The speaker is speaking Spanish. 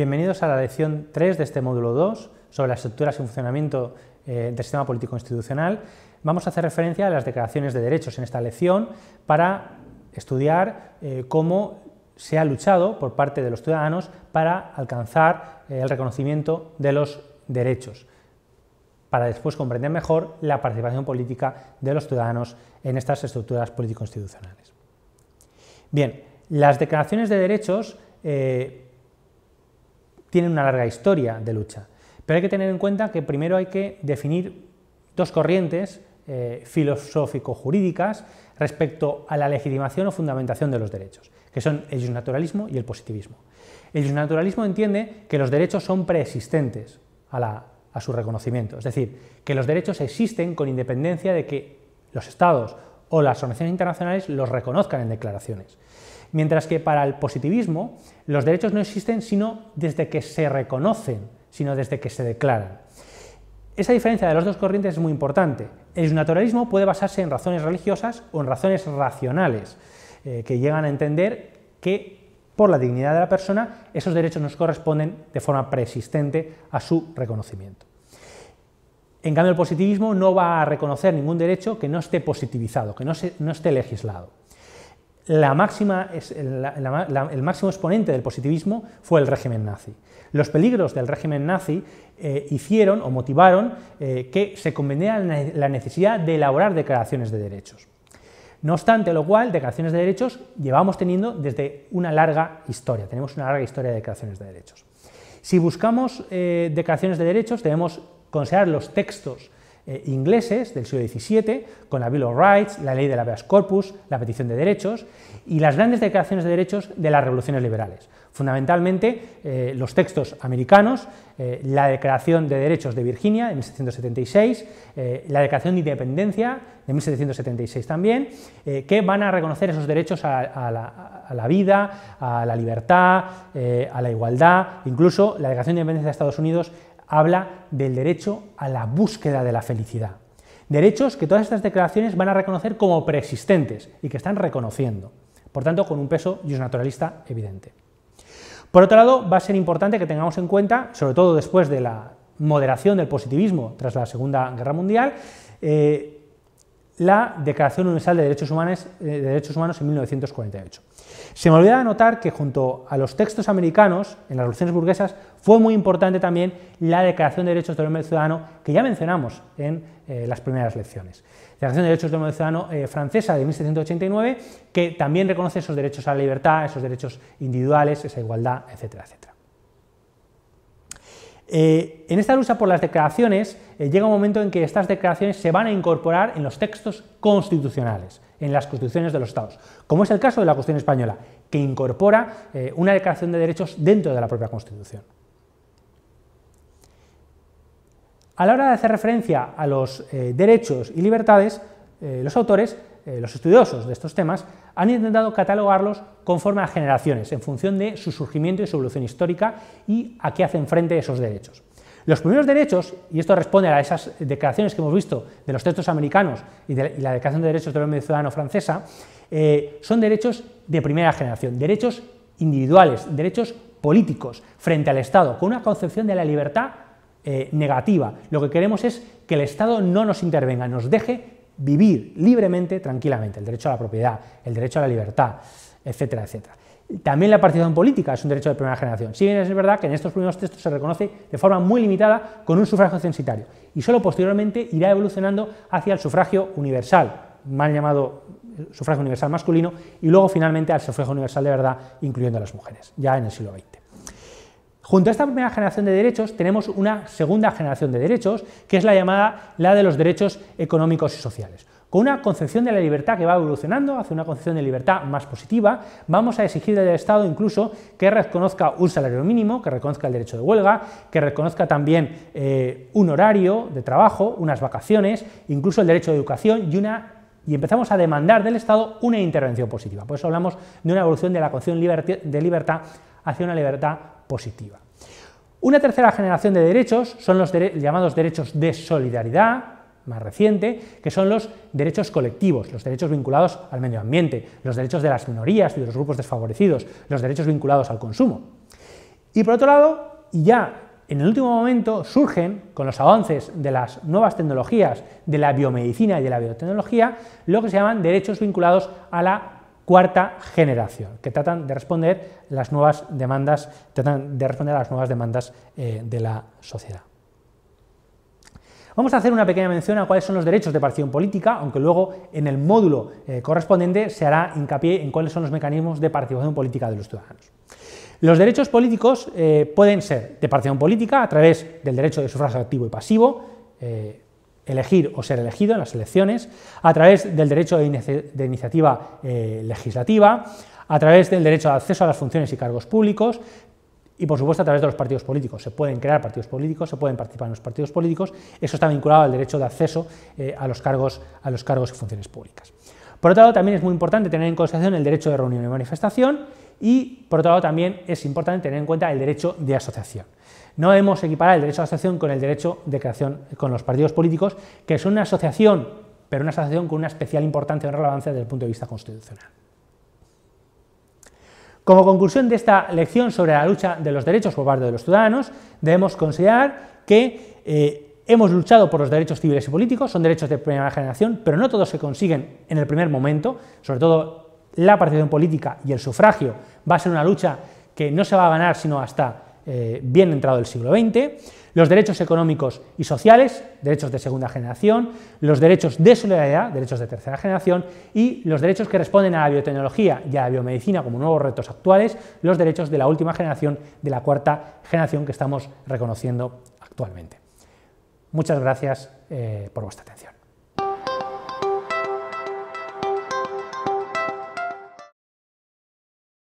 Bienvenidos a la lección 3 de este módulo 2 sobre las estructuras y funcionamiento eh, del sistema político institucional. Vamos a hacer referencia a las declaraciones de derechos en esta lección para estudiar eh, cómo se ha luchado por parte de los ciudadanos para alcanzar eh, el reconocimiento de los derechos, para después comprender mejor la participación política de los ciudadanos en estas estructuras político-institucionales. Bien, las declaraciones de derechos tienen una larga historia de lucha. Pero hay que tener en cuenta que primero hay que definir dos corrientes eh, filosófico-jurídicas respecto a la legitimación o fundamentación de los derechos, que son el naturalismo y el positivismo. El naturalismo entiende que los derechos son preexistentes a, a su reconocimiento, es decir, que los derechos existen con independencia de que los estados o las organizaciones internacionales los reconozcan en declaraciones. Mientras que para el positivismo, los derechos no existen sino desde que se reconocen, sino desde que se declaran. Esa diferencia de las dos corrientes es muy importante. El naturalismo puede basarse en razones religiosas o en razones racionales, eh, que llegan a entender que por la dignidad de la persona esos derechos nos corresponden de forma persistente a su reconocimiento. En cambio, el positivismo no va a reconocer ningún derecho que no esté positivizado, que no esté legislado el máximo exponente del positivismo fue el régimen nazi. Los peligros del régimen nazi eh, hicieron o motivaron eh, que se conveniera la necesidad de elaborar declaraciones de derechos. No obstante lo cual, declaraciones de derechos llevamos teniendo desde una larga historia, tenemos una larga historia de declaraciones de derechos. Si buscamos eh, declaraciones de derechos, debemos considerar los textos eh, ingleses del siglo XVII, con la Bill of Rights, la ley de la habeas corpus, la petición de derechos y las grandes declaraciones de derechos de las revoluciones liberales. Fundamentalmente, eh, los textos americanos, eh, la Declaración de Derechos de Virginia en 1776, la Declaración de Independencia de 1776 también, que van a reconocer esos derechos a, la, a la, vida, a la libertad, a la igualdad, incluso la Declaración de Independencia de Estados Unidos habla del derecho a la búsqueda de la felicidad. Derechos que todas estas declaraciones van a reconocer como preexistentes y que están reconociendo, por tanto, con un peso naturalista evidente. Por otro lado, va a ser importante que tengamos en cuenta, sobre todo después de la moderación del positivismo tras la Segunda Guerra Mundial, eh, la Declaración Universal de Derechos eh, Humanos, de en 1948. Se me olvidaba notar que junto a los textos americanos, en las revoluciones burguesas, fue muy importante también la Declaración de Derechos del Hombre Ciudadano, que ya mencionamos en eh, las primeras lecciones. Declaración de Derechos del Hombre Ciudadano eh, francesa de 1789, que también reconoce esos derechos a la libertad, esos derechos individuales, esa igualdad, etcétera, etcétera. Eh, en esta lucha por las declaraciones eh, llega un momento en que estas declaraciones se van a incorporar en los textos constitucionales, en las constituciones de los estados, como es el caso de la cuestión española, que incorpora eh, una declaración de derechos dentro de la propia Constitución. A la hora de hacer referencia a los derechos y libertades, los autores eh, los estudiosos de estos temas han intentado catalogarlos conforme a generaciones, en función de su surgimiento y su evolución histórica y a qué hacen frente esos derechos. Los primeros derechos, y esto responde a esas declaraciones que hemos visto de los textos americanos y, de, la Declaración de Derechos del Hombre Ciudadano francesa, eh, son derechos de primera generación, derechos individuales, derechos políticos frente al Estado, con una concepción de la libertad eh, negativa. Lo que queremos es que el Estado no nos intervenga, nos deje vivir libremente, tranquilamente, el derecho a la propiedad, el derecho a la libertad, etcétera, etcétera. También la participación política es un derecho de primera generación. Si bien es verdad que en estos primeros textos se reconoce de forma muy limitada con un sufragio censitario y solo posteriormente irá evolucionando hacia el sufragio universal, mal llamado eh, sufragio universal masculino, y luego finalmente al sufragio universal de verdad, incluyendo a las mujeres, ya en el siglo XX. Junto a esta primera generación de derechos tenemos una segunda generación de derechos, que es la llamada la de los derechos económicos y sociales. Con una concepción de la libertad que va evolucionando hacia una concepción de libertad más positiva, vamos a exigir del Estado incluso que reconozca un salario mínimo, que reconozca el derecho de huelga, que reconozca también eh, un horario de trabajo, unas vacaciones, incluso el derecho de educación y una y empezamos a demandar del Estado una intervención positiva. Por eso hablamos de una evolución de la concepción de libertad hacia una libertad positiva. Una tercera generación de derechos son los llamados derechos de solidaridad, más reciente, que son los derechos colectivos, los derechos vinculados al medio ambiente, los derechos de las minorías y de los grupos desfavorecidos, los derechos vinculados al consumo. Y por otro lado, ya en el último momento surgen, con los avances de las nuevas tecnologías de la biomedicina y de la biotecnología, lo que se llaman derechos vinculados a la cuarta generación, que tratan de responder las nuevas demandas, tratan de responder a las nuevas demandas eh, de la sociedad. Vamos a hacer una pequeña mención a cuáles son los derechos de participación política, aunque luego en el módulo eh, correspondiente se hará hincapié en cuáles son los mecanismos de participación política de los ciudadanos. Los derechos políticos eh, pueden ser de participación política a través del derecho de sufragio activo y pasivo, elegir o ser elegido en las elecciones, a través del derecho de, iniciativa eh, legislativa, a través del derecho de acceso a las funciones y cargos públicos y, por supuesto, a través de los partidos políticos. Se pueden crear partidos políticos, se pueden participar en los partidos políticos, eso está vinculado al derecho de acceso eh, a, los cargos, a los cargos y funciones públicas. Por otro lado, también es muy importante tener en consideración el derecho de reunión y manifestación y, por otro lado, también es importante tener en cuenta el derecho de asociación. No debemos equiparar el derecho a la asociación con el derecho de creación con los partidos políticos, que es una asociación, pero una asociación con una especial importancia y relevancia desde el punto de vista constitucional. Como conclusión de esta lección sobre la lucha de los derechos por parte de los ciudadanos, debemos considerar que eh, hemos luchado por los derechos civiles y políticos, son derechos de primera generación, pero no todos se consiguen en el primer momento, sobre todo la participación política y el sufragio va a ser una lucha que no se va a ganar sino hasta eh, bien entrado el siglo XX, los derechos económicos y sociales, derechos de segunda generación, los derechos de solidaridad, derechos de tercera generación, y los derechos que responden a la biotecnología y a la biomedicina como nuevos retos actuales, los derechos de la última generación, de la cuarta generación que estamos reconociendo actualmente. Muchas gracias eh, por vuestra atención.